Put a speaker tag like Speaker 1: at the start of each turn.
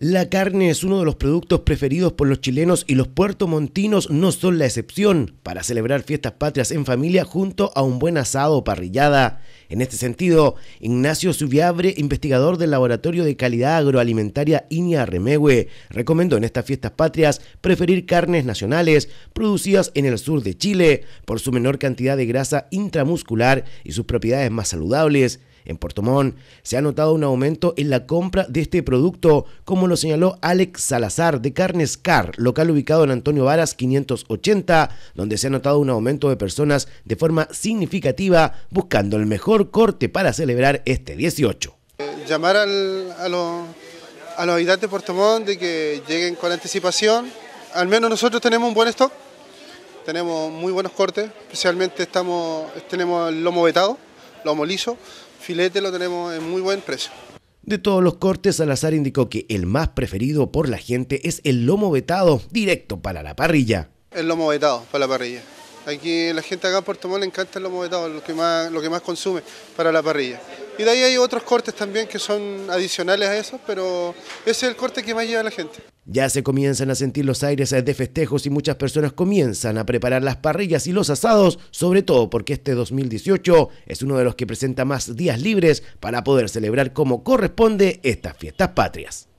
Speaker 1: La carne es uno de los productos preferidos por los chilenos y los puertomontinos no son la excepción para celebrar fiestas patrias en familia junto a un buen asado o parrillada. En este sentido, Ignacio Subiabre, investigador del Laboratorio de Calidad Agroalimentaria Iña Remegue, recomendó en estas fiestas patrias preferir carnes nacionales producidas en el sur de Chile por su menor cantidad de grasa intramuscular y sus propiedades más saludables. En Puerto Montt se ha notado un aumento en la compra de este producto, como lo señaló Alex Salazar de Carnes Car, local ubicado en Antonio Varas 580, donde se ha notado un aumento de personas de forma significativa buscando el mejor corte para celebrar este 18.
Speaker 2: Llamar a, los habitantes de Puerto Montt de que lleguen con anticipación. Al menos nosotros tenemos un buen stock, tenemos muy buenos cortes, especialmente estamos, tenemos el lomo vetado, lomo liso, filete lo tenemos en muy buen precio.
Speaker 1: De todos los cortes, Salazar indicó que el más preferido por la gente es el lomo vetado, directo para la parrilla.
Speaker 2: El lomo vetado para la parrilla. Aquí la gente acá en Puerto Montt le encantan los movetados, lo que más, lo que más consume para la parrilla. Y de ahí hay otros cortes también que son adicionales a esos, pero ese es el corte que más lleva la gente.
Speaker 1: Ya se comienzan a sentir los aires de festejos y muchas personas comienzan a preparar las parrillas y los asados, sobre todo porque este 2018 es uno de los que presenta más días libres para poder celebrar como corresponde estas fiestas patrias.